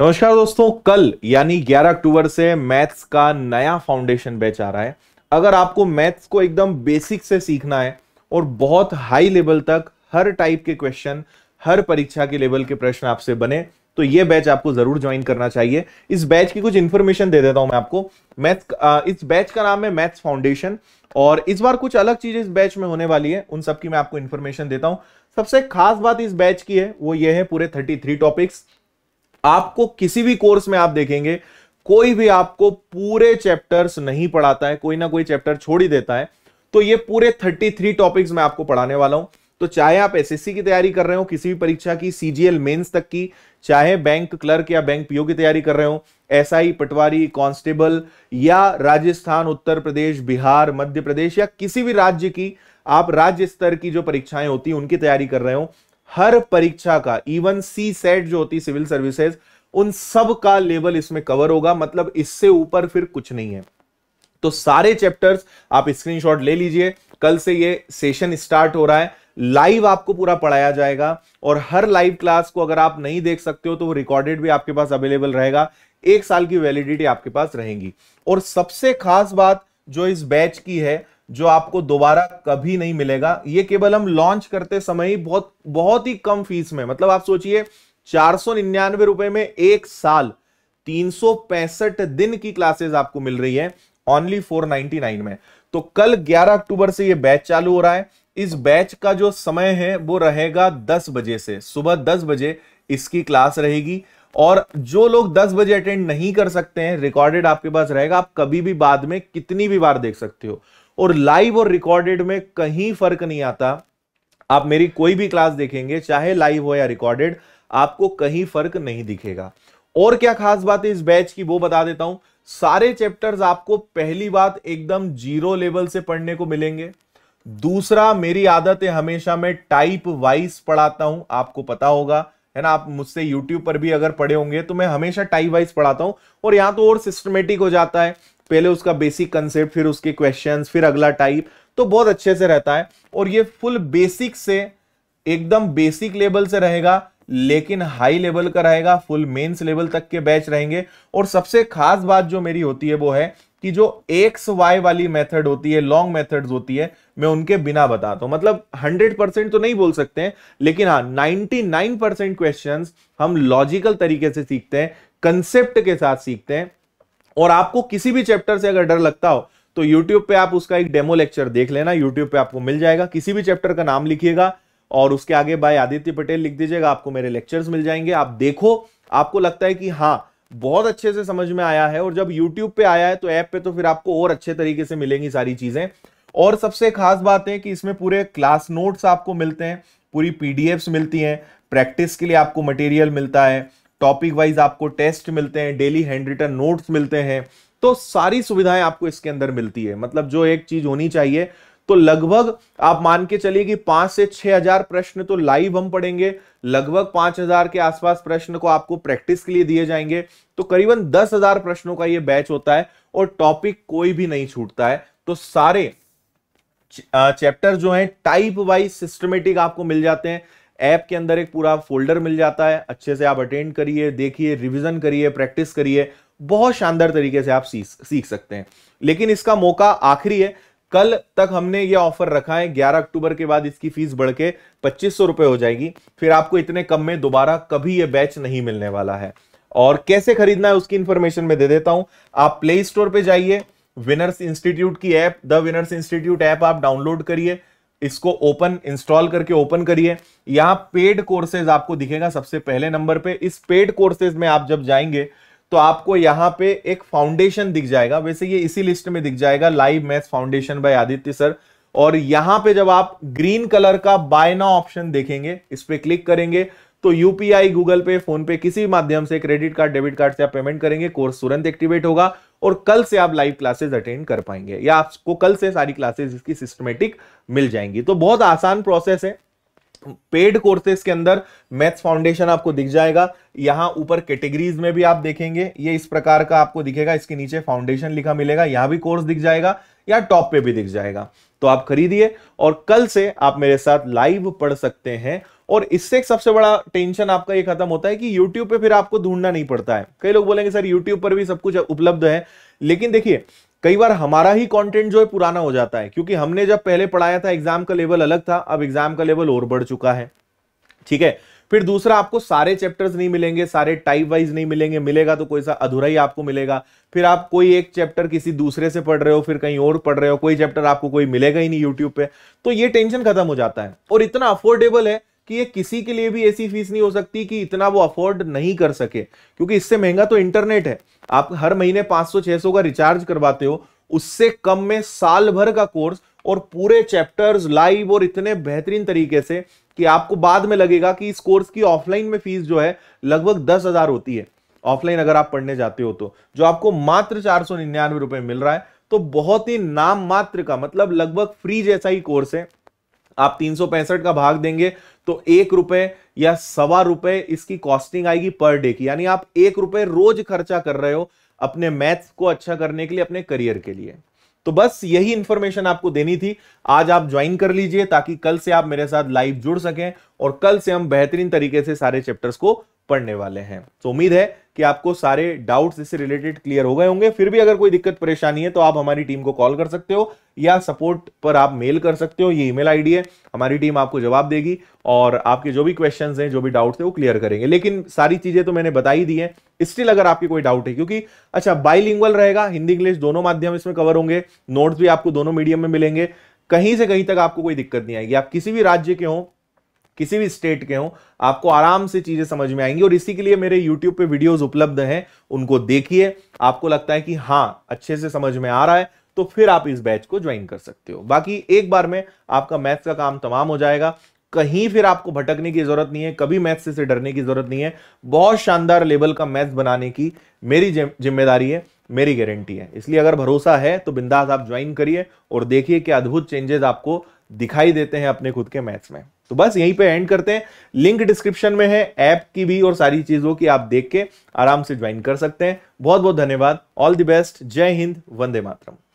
नमस्कार दोस्तों कल यानी 11 अक्टूबर से मैथ्स का नया फाउंडेशन बैच आ रहा है अगर आपको मैथ्स को एकदम बेसिक से सीखना है और बहुत हाई लेवल तक हर टाइप के क्वेश्चन हर परीक्षा के लेवल के प्रश्न आपसे बने तो ये बैच आपको जरूर ज्वाइन करना चाहिए इस बैच की कुछ इंफॉर्मेशन दे देता हूं मैं आपको मैथ्स इस बैच का नाम है मैथ्स फाउंडेशन और इस बार कुछ अलग चीजें इस बैच में होने वाली है उन सबकी मैं आपको इन्फॉर्मेशन देता हूं सबसे खास बात इस बैच की है वो ये है पूरे 33 टॉपिक्स आपको किसी भी कोर्स में आप देखेंगे कोई भी आपको पूरे चैप्टर्स नहीं पढ़ाता है कोई ना कोई चैप्टर छोड़ ही देता है तो ये पूरे 33 टॉपिक्स मैं आपको पढ़ाने वाला हूं तो चाहे आप एसएससी की तैयारी कर रहे हो किसी भी परीक्षा की सीजीएल मेंस तक की चाहे बैंक क्लर्क या बैंक पीओ की तैयारी कर रहे हो एसआई पटवारी कांस्टेबल या राजस्थान उत्तर प्रदेश बिहार मध्य प्रदेश या किसी भी राज्य की आप राज्य स्तर की जो परीक्षाएं होती हैं उनकी तैयारी कर रहे हो हर परीक्षा का इवन सी सेट जो होती सिविल सर्विसेज उन सब का लेवल इसमें कवर होगा मतलब इससे ऊपर फिर कुछ नहीं है तो सारे चैप्टर्स आप स्क्रीनशॉट ले लीजिए कल से ये सेशन स्टार्ट हो रहा है लाइव आपको पूरा पढ़ाया जाएगा और हर लाइव क्लास को अगर आप नहीं देख सकते हो तो रिकॉर्डेड भी आपके पास अवेलेबल रहेगा एक साल की वैलिडिटी आपके पास रहेगी और सबसे खास बात जो इस बैच की है जो आपको दोबारा कभी नहीं मिलेगा ये केवल हम लॉन्च करते समय ही बहुत बहुत ही कम फीस में मतलब आप सोचिए चार सौ निन्यानवे रुपए में एक साल तीन सौ पैंसठ दिन की क्लासेस आपको मिल रही है ओनली फोर नाइनटी नाइन में तो कल ग्यारह अक्टूबर से ये बैच चालू हो रहा है इस बैच का जो समय है वो रहेगा दस बजे से सुबह दस बजे इसकी क्लास रहेगी और जो लोग 10 बजे अटेंड नहीं कर सकते हैं रिकॉर्डेड आपके पास रहेगा आप कभी भी बाद में कितनी भी बार देख सकते हो और लाइव और रिकॉर्डेड में कहीं फर्क नहीं आता आप मेरी कोई भी क्लास देखेंगे चाहे लाइव हो या रिकॉर्डेड आपको कहीं फर्क नहीं दिखेगा और क्या खास बात है इस बैच की वो बता देता हूं सारे चैप्टर्स आपको पहली बात एकदम जीरो लेवल से पढ़ने को मिलेंगे दूसरा मेरी आदत है हमेशा मैं टाइप वाइज पढ़ाता हूं आपको पता होगा है ना आप मुझसे YouTube पर भी अगर पढ़े होंगे तो मैं हमेशा टाइप वाइज पढ़ाता हूं और यहां तो और सिस्टमेटिक हो जाता है पहले उसका बेसिक कंसेप्ट फिर उसके क्वेश्चन फिर अगला टाइप तो बहुत अच्छे से रहता है और ये फुल बेसिक से एकदम बेसिक लेवल से रहेगा लेकिन हाई लेवल का रहेगा फुल मेंस लेवल तक के बैच रहेंगे और सबसे खास बात जो मेरी होती है वो है कि जो एक्स वाई वाली मेथड होती है लॉन्ग मेथड्स होती है मैं उनके बिना बताता हूं मतलब 100 परसेंट तो नहीं बोल सकते हैं लेकिन हाँ 99 परसेंट क्वेश्चन हम लॉजिकल तरीके से सीखते हैं कंसेप्ट के साथ सीखते हैं और आपको किसी भी चैप्टर से अगर डर लगता हो तो यूट्यूब पे आप उसका एक डेमो लेक्चर देख लेना यूट्यूब पे आपको मिल जाएगा किसी भी चैप्टर का नाम लिखिएगा और उसके आगे बाय आदित्य पटेल लिख दीजिएगा आपको मेरे लेक्चर्स मिल जाएंगे आप देखो आपको लगता है कि हाँ बहुत अच्छे से समझ में आया है और जब यूट्यूब पे आया है तो ऐप पे तो फिर आपको और अच्छे तरीके से मिलेंगी सारी चीजें और सबसे खास बात है कि इसमें पूरे क्लास नोट्स आपको मिलते हैं पूरी पीडीएफ्स मिलती हैं प्रैक्टिस के लिए आपको मटेरियल मिलता है टॉपिक वाइज आपको टेस्ट मिलते हैं डेली हैंड रिटर्न नोट्स मिलते हैं तो सारी सुविधाएं आपको इसके अंदर मिलती है मतलब जो एक चीज होनी चाहिए तो लगभग आप मान के चलिए कि पांच से छह हजार प्रश्न तो लाइव हम पढ़ेंगे लगभग पांच हजार के आसपास प्रश्न को आपको प्रैक्टिस के लिए दिए जाएंगे तो करीबन दस हजार प्रश्नों का ये बैच होता है और टॉपिक कोई भी नहीं छूटता है तो सारे चैप्टर जो है टाइप वाइज सिस्टमेटिक आपको मिल जाते हैं ऐप के अंदर एक पूरा फोल्डर मिल जाता है अच्छे से आप अटेंड करिए देखिए रिविजन करिए प्रैक्टिस करिए बहुत शानदार तरीके से आप सीख सकते हैं लेकिन इसका मौका आखिरी है कल तक हमने ये ऑफर रखा है 11 अक्टूबर के बाद इसकी फीस बढ़ के पच्चीस सौ रुपए हो जाएगी फिर आपको इतने कम में दोबारा कभी ये बैच नहीं मिलने वाला है और कैसे खरीदना है उसकी इंफॉर्मेशन में दे देता हूं आप प्ले स्टोर पे जाइए विनर्स इंस्टीट्यूट की app the Winners Institute app आप डाउनलोड करिए इसको ओपन इंस्टॉल करके ओपन करिए यहां पेड कोर्सेज आपको दिखेगा सबसे पहले नंबर पे इस पेड कोर्सेज में आप जब जाएंगे तो आपको यहां पे एक फाउंडेशन दिख जाएगा वैसे ये इसी लिस्ट में दिख जाएगा live math foundation by Aditya sir और यहां पे जब आप ग्रीन कलर का बाय ना ऑप्शन देखेंगे इस पर क्लिक करेंगे तो यूपीआई गूगल पे फोन पे किसी भी माध्यम से क्रेडिट कार्ड डेबिट कार्ड से आप पेमेंट करेंगे कोर्स तुरंत एक्टिवेट होगा और कल से आप लाइव क्लासेस अटेंड कर पाएंगे या आपको कल से सारी क्लासेस इसकी सिस्टमेटिक मिल जाएंगी तो बहुत आसान प्रोसेस है पेड कोर्सेस के अंदर मैथ्स फाउंडेशन आपको दिख जाएगा यहां ऊपर कैटेगरीज में भी आप देखेंगे ये इस प्रकार का आपको दिखेगा इसके नीचे फाउंडेशन लिखा मिलेगा यहां भी कोर्स दिख जाएगा या टॉप पे भी दिख जाएगा तो आप खरीदिए और कल से आप मेरे साथ लाइव पढ़ सकते हैं और इससे एक सबसे बड़ा टेंशन आपका ये खत्म होता है कि यूट्यूब पे फिर आपको ढूंढना नहीं पड़ता है कई लोग बोलेंगे सर यूट्यूब पर भी सब कुछ उपलब्ध है लेकिन देखिए कई बार हमारा ही कंटेंट जो है पुराना हो जाता है क्योंकि हमने जब पहले पढ़ाया था एग्जाम का लेवल अलग था अब एग्जाम का लेवल और बढ़ चुका है ठीक है फिर दूसरा आपको सारे चैप्टर्स नहीं मिलेंगे सारे टाइप वाइज नहीं मिलेंगे मिलेगा तो कोई सा अधूरा ही आपको मिलेगा फिर आप कोई एक चैप्टर किसी दूसरे से पढ़ रहे हो फिर कहीं और पढ़ रहे हो कोई चैप्टर आपको कोई मिलेगा ही नहीं यूट्यूब पे तो ये टेंशन खत्म हो जाता है और इतना अफोर्डेबल है कि ये किसी के लिए भी ऐसी फीस नहीं हो सकती कि इतना वो अफोर्ड नहीं कर सके क्योंकि इससे महंगा तो इंटरनेट है आप हर महीने 500-600 का रिचार्ज करवाते हो उससे कम में साल भर का कोर्स और पूरे चैप्टर्स लाइव और इतने बेहतरीन तरीके से कि आपको बाद में लगेगा कि इस कोर्स की ऑफलाइन में फीस जो है लगभग दस हजार होती है ऑफलाइन अगर आप पढ़ने जाते हो तो जो आपको मात्र चार सौ निन्यानवे रुपए मिल रहा है तो बहुत ही नाम मात्र का मतलब लगभग फ्री जैसा ही कोर्स है आप तीन का भाग देंगे तो एक रुपए या सवा रुपए इसकी कॉस्टिंग आएगी पर डे की यानी आप एक रुपए रोज खर्चा कर रहे हो अपने मैथ्स को अच्छा करने के लिए अपने करियर के लिए तो बस यही इंफॉर्मेशन आपको देनी थी आज आप ज्वाइन कर लीजिए ताकि कल से आप मेरे साथ लाइव जुड़ सकें और कल से हम बेहतरीन तरीके से सारे चैप्टर्स को पढ़ने वाले हैं तो उम्मीद है कि आपको सारे डाउट्स इससे रिलेटेड क्लियर हो गए होंगे फिर भी अगर कोई दिक्कत परेशानी है तो आप हमारी टीम को कॉल कर सकते हो या सपोर्ट पर आप मेल कर सकते हो ये ईमेल आईडी है हमारी टीम आपको जवाब देगी और आपके जो भी क्वेश्चन हैं जो भी डाउट्स है वो क्लियर करेंगे लेकिन सारी चीजें तो मैंने बता ही दी है स्टिल अगर आपकी कोई डाउट है क्योंकि अच्छा बाईलिंगल रहेगा हिंदी इंग्लिश दोनों माध्यम इसमें कवर होंगे नोट्स भी आपको दोनों मीडियम में मिलेंगे कहीं से कहीं तक आपको कोई दिक्कत नहीं आएगी आप किसी भी राज्य के हों किसी भी स्टेट के हों आपको आराम से चीजें समझ में आएंगी और इसी के लिए मेरे यूट्यूब पे वीडियोस उपलब्ध हैं उनको देखिए आपको लगता है कि हाँ अच्छे से समझ में आ रहा है तो फिर आप इस बैच को ज्वाइन कर सकते हो बाकी एक बार में आपका मैथ्स का काम तमाम हो जाएगा कहीं फिर आपको भटकने की जरूरत नहीं है कभी मैथ्स से डरने की जरूरत नहीं है बहुत शानदार लेवल का मैथ्स बनाने की मेरी जिम्मेदारी है मेरी गारंटी है इसलिए अगर भरोसा है तो बिंदास आप ज्वाइन करिए और देखिए कि अद्भुत चेंजेस आपको दिखाई देते हैं अपने खुद के मैथ्स में तो बस यहीं पे एंड करते हैं लिंक डिस्क्रिप्शन में है ऐप की भी और सारी चीजों की आप देख के आराम से ज्वाइन कर सकते हैं बहुत बहुत धन्यवाद ऑल द बेस्ट जय हिंद वंदे मातरम